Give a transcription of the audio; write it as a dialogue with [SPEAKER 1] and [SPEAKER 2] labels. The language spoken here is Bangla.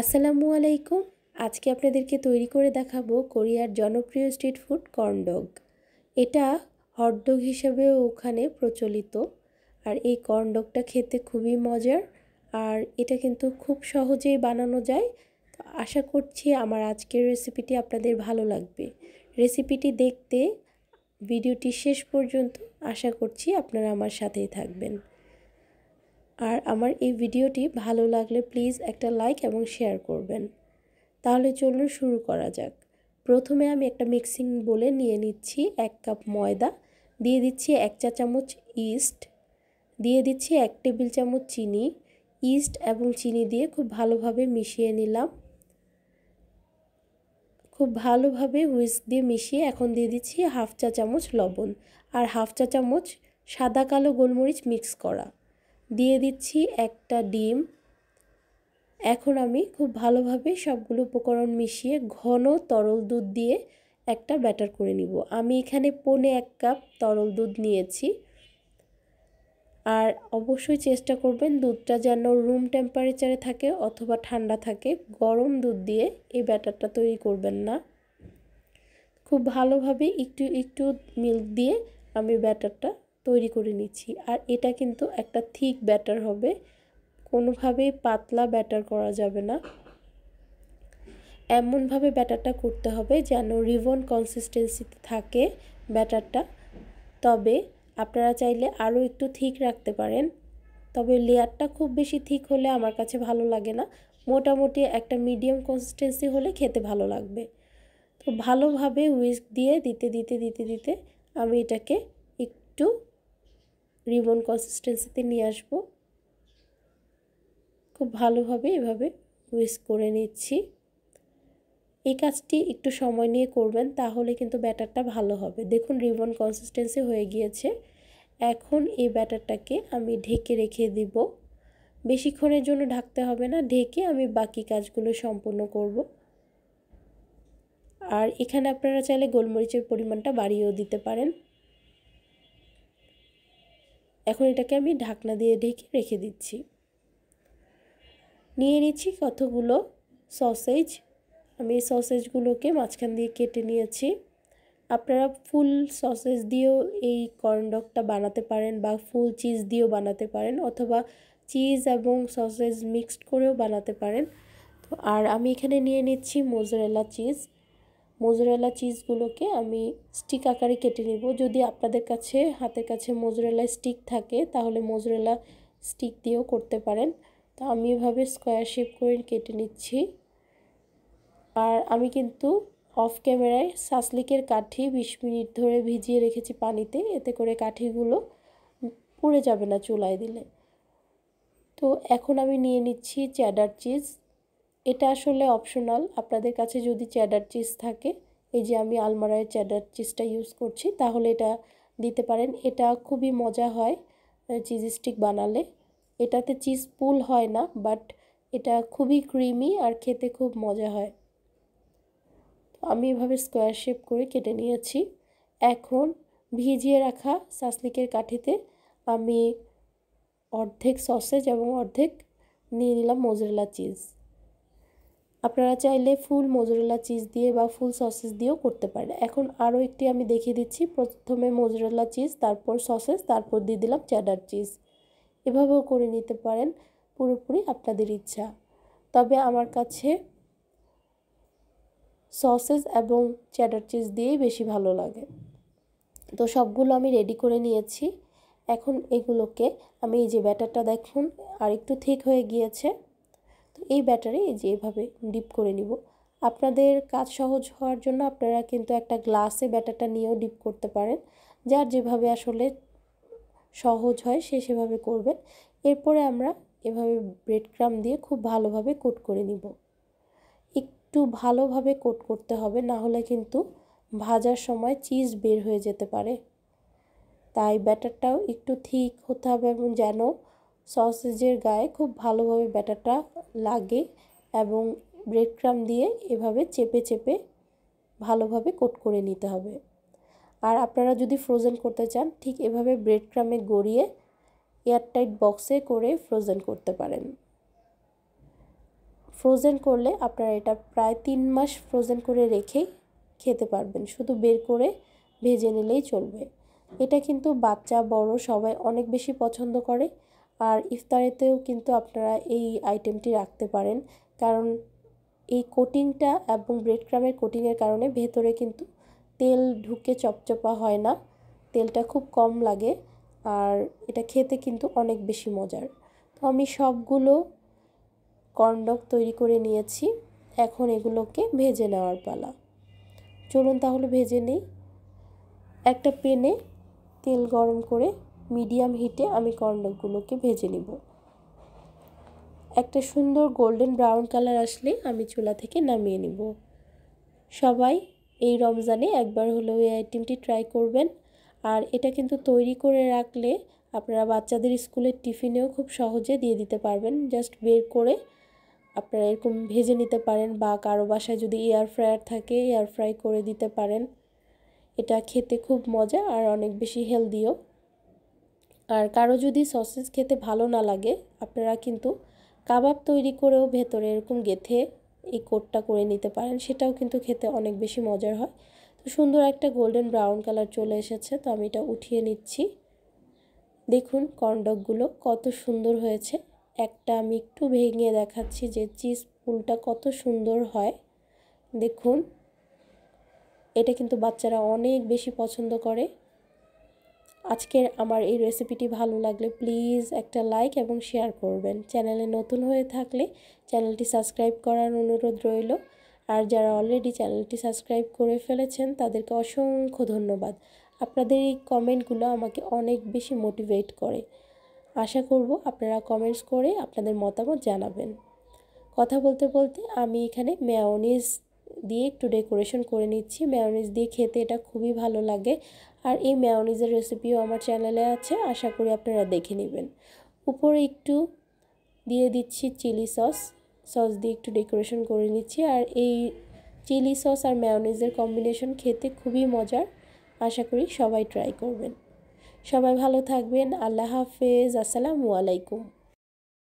[SPEAKER 1] আসসালামু আলাইকুম আজকে আপনাদেরকে তৈরি করে দেখাবো কোরিয়ার জনপ্রিয় স্ট্রিট ফুড কর্নডগ এটা হটডগ হিসাবেও ওখানে প্রচলিত আর এই কর্নডগটা খেতে খুবই মজার আর এটা কিন্তু খুব সহজেই বানানো যায় আশা করছি আমার আজকের রেসিপিটি আপনাদের ভালো লাগবে রেসিপিটি দেখতে ভিডিওটি শেষ পর্যন্ত আশা করছি আপনারা আমার সাথেই থাকবেন আর আমার এই ভিডিওটি ভালো লাগলে প্লিজ একটা লাইক এবং শেয়ার করবেন তাহলে চলুন শুরু করা যাক প্রথমে আমি একটা মিক্সিং বলে নিয়ে নিচ্ছি এক কাপ ময়দা দিয়ে দিচ্ছি এক চা চামচ ইস্ট দিয়ে দিচ্ছি এক টেবিল চামচ চিনি ইস্ট এবং চিনি দিয়ে খুব ভালোভাবে মিশিয়ে নিলাম খুব ভালোভাবে হুইস্ক দিয়ে মিশিয়ে এখন দিয়ে দিচ্ছি হাফ চা চামচ লবণ আর হাফ চা চামচ সাদা কালো গোলমরিচ মিক্স করা দিয়ে দিচ্ছি একটা ডিম এখন আমি খুব ভালোভাবে সবগুলো উপকরণ মিশিয়ে ঘন তরল দুধ দিয়ে একটা ব্যাটার করে নিব আমি এখানে পনে এক কাপ তরল দুধ নিয়েছি আর অবশ্যই চেষ্টা করবেন দুধটা যেন রুম টেম্পারেচারে থাকে অথবা ঠান্ডা থাকে গরম দুধ দিয়ে এই ব্যাটারটা তৈরি করবেন না খুব ভালোভাবে একটু একটু মিল্ক দিয়ে আমি ব্যাটারটা তৈরি করে নিচ্ছি আর এটা কিন্তু একটা থিক ব্যাটার হবে কোনোভাবেই পাতলা ব্যাটার করা যাবে না এমনভাবে ব্যাটারটা করতে হবে যেন রিবন কনসিস্টেন্সিতে থাকে ব্যাটারটা তবে আপনারা চাইলে আরও একটু থিক রাখতে পারেন তবে লেয়ারটা খুব বেশি থিক হলে আমার কাছে ভালো লাগে না মোটামুটি একটা মিডিয়াম কনসিস্টেন্সি হলে খেতে ভালো লাগবে তো ভালোভাবে উইস্ক দিয়ে দিতে দিতে দিতে দিতে আমি এটাকে একটু রিবন কনসিস্টেন্সিতে নিয়ে আসব খুব ভালোভাবে এভাবে উইস করে নিচ্ছি এই কাজটি একটু সময় নিয়ে করবেন তাহলে কিন্তু ব্যাটারটা ভালো হবে দেখুন রিবন কনসিস্টেন্সি হয়ে গিয়েছে এখন এই ব্যাটারটাকে আমি ঢেকে রেখে দিব বেশিক্ষণের জন্য ঢাকতে হবে না ঢেকে আমি বাকি কাজগুলো সম্পূর্ণ করব আর এখানে আপনারা চাইলে গোলমরিচের পরিমাণটা বাড়িয়েও দিতে পারেন এখন এটাকে আমি ঢাকনা দিয়ে ঢেকে রেখে দিচ্ছি নিয়ে নিচ্ছি কতগুলো সসেজ আমি এই সসেজগুলোকে মাঝখান দিয়ে কেটে নিয়েছি আপনারা ফুল সসেজ দিয়েও এই কর্নডগটা বানাতে পারেন বা ফুল চিজ দিয়েও বানাতে পারেন অথবা চিজ এবং সসেজ মিক্সড করেও বানাতে পারেন তো আর আমি এখানে নিয়ে নিচ্ছি মোজরেলা চিজ মোজরেলা চিজগুলোকে আমি স্টিক আকারে কেটে নেব যদি আপনাদের কাছে হাতের কাছে মোজরেলা স্টিক থাকে তাহলে মোজরেলা স্টিক দিয়েও করতে পারেন তো আমি এভাবে স্কোয়ার শেপ করে কেটে নিচ্ছি আর আমি কিন্তু অফ ক্যামেরায় সাসলিকের কাঠি বিশ মিনিট ধরে ভিজিয়ে রেখেছি পানিতে এতে করে কাঠিগুলো পুড়ে যাবে না চুলায় দিলে তো এখন আমি নিয়ে নিচ্ছি চ্যাডার চিজ এটা আসলে অপশনাল আপনাদের কাছে যদি চ্যাডার চিজ থাকে এই যে আমি আলমারায় চ্যাডার চিজটা ইউজ করছি তাহলে এটা দিতে পারেন এটা খুবই মজা হয় চিজ স্টিক বানালে এটাতে চিজ পুল হয় না বাট এটা খুবই ক্রিমি আর খেতে খুব মজা হয় আমি এভাবে স্কোয়ার শেপ করে কেটে নিয়েছি এখন ভিজিয়ে রাখা সাসলিকের কাঠিতে আমি অর্ধেক সসেজ এবং অর্ধেক নিয়ে নিলাম মোজরেলা চিজ আপনারা চাইলে ফুল মজুরেলা চিজ দিয়ে বা ফুল সসেস দিয়েও করতে পারেন এখন আরও একটি আমি দেখিয়ে দিচ্ছি প্রথমে মোজরেলা চিজ তারপর সসেস তারপর দিয়ে দিলাম চ্যাডার চিজ এভাবেও করে নিতে পারেন পুরোপুরি আপনাদের ইচ্ছা তবে আমার কাছে সসেস এবং চ্যাডার চিজ দিয়েই বেশি ভালো লাগে তো সবগুলো আমি রেডি করে নিয়েছি এখন এগুলোকে আমি এই যে ব্যাটারটা দেখুন আর একটু ঠিক হয়ে গিয়েছে তো এই ব্যাটারে যে এভাবে ডিপ করে নিব আপনাদের কাজ সহজ হওয়ার জন্য আপনারা কিন্তু একটা গ্লাসে ব্যাটারটা নিয়েও ডিপ করতে পারেন যার যেভাবে আসলে সহজ হয় সে সেভাবে করবেন এরপরে আমরা এভাবে ব্রেড ক্রাম দিয়ে খুব ভালোভাবে কোট করে নিব একটু ভালোভাবে কোট করতে হবে না হলে কিন্তু ভাজার সময় চিজ বের হয়ে যেতে পারে তাই ব্যাটারটাও একটু ঠিক হতে হবে এবং যেন সসেজের গায়ে খুব ভালোভাবে ব্যাটারটা লাগে এবং ব্রেড ক্রাম দিয়ে এভাবে চেপে চেপে ভালোভাবে কোট করে নিতে হবে আর আপনারা যদি ফ্রোজেন করতে চান ঠিক এভাবে ব্রেড ক্রামে গড়িয়ে এয়ারটাইট বক্সে করে ফ্রোজেন করতে পারেন ফ্রোজেন করলে আপনারা এটা প্রায় তিন মাস ফ্রোজেন করে রেখে খেতে পারবেন শুধু বের করে ভেজে নিলেই চলবে এটা কিন্তু বাচ্চা বড় সবাই অনেক বেশি পছন্দ করে আর ইফতারেতেও কিন্তু আপনারা এই আইটেমটি রাখতে পারেন কারণ এই কোটিংটা এবং ব্রেড ক্রামের কোটিংয়ের কারণে ভেতরে কিন্তু তেল ঢুকে চপচপা হয় না তেলটা খুব কম লাগে আর এটা খেতে কিন্তু অনেক বেশি মজার তো আমি সবগুলো কর্নডগ তৈরি করে নিয়েছি এখন এগুলোকে ভেজে নেওয়ার পালা চলুন তাহলে ভেজে নিই একটা পেনে তেল গরম করে মিডিয়াম হিটে আমি কর্নগুলোকে ভেজে নিব একটা সুন্দর গোল্ডেন ব্রাউন কালার আসলে আমি চুলা থেকে নামিয়ে নিব সবাই এই রমজানে একবার হলেও এই আইটেমটি ট্রাই করবেন আর এটা কিন্তু তৈরি করে রাখলে আপনারা বাচ্চাদের স্কুলের টিফিনেও খুব সহজে দিয়ে দিতে পারবেন জাস্ট বের করে আপনারা এরকম ভেজে নিতে পারেন বা কারো বাসায় যদি এয়ার ফ্রায়ার থাকে এয়ার ফ্রাই করে দিতে পারেন এটা খেতে খুব মজা আর অনেক বেশি হেলদিও আর কারো যদি সসেজ খেতে ভালো না লাগে আপনারা কিন্তু কাবাব তৈরি করেও ভেতরে এরকম গেথে এই কোটটা করে নিতে পারেন সেটাও কিন্তু খেতে অনেক বেশি মজার হয় তো সুন্দর একটা গোল্ডেন ব্রাউন কালার চলে এসেছে তো আমি এটা উঠিয়ে নিচ্ছি দেখুন কন্ডকগুলো কত সুন্দর হয়েছে একটা আমি একটু ভেঙে দেখাচ্ছি যে চিজ পুলটা কত সুন্দর হয় দেখুন এটা কিন্তু বাচ্চারা অনেক বেশি পছন্দ করে আজকের আমার এই রেসিপিটি ভালো লাগলে প্লিজ একটা লাইক এবং শেয়ার করবেন চ্যানেলে নতুন হয়ে থাকলে চ্যানেলটি সাবস্ক্রাইব করার অনুরোধ রইল আর যারা অলরেডি চ্যানেলটি সাবস্ক্রাইব করে ফেলেছেন তাদেরকে অসংখ্য ধন্যবাদ আপনাদের এই কমেন্টগুলো আমাকে অনেক বেশি মোটিভেট করে আশা করব আপনারা কমেন্টস করে আপনাদের মতামত জানাবেন কথা বলতে বলতে আমি এখানে মেয়নিজ দিয়ে একটু ডেকোরেশন করে নিচ্ছি মেয়নিজ দিয়ে খেতে এটা খুবই ভালো লাগে আর এই ম্যাওনিজের রেসিপিও আমার চ্যানেলে আছে আশা করি আপনারা দেখে নেবেন উপরে একটু দিয়ে দিচ্ছি চিলি সস সস দিয়ে একটু ডেকোরেশন করে নিচ্ছি আর এই চিলি সস আর ম্যাওনিজের কম্বিনেশন খেতে খুবই মজার আশা করি সবাই ট্রাই করবেন সবাই ভালো থাকবেন আল্লাহ হাফেজ আসসালামু আলাইকুম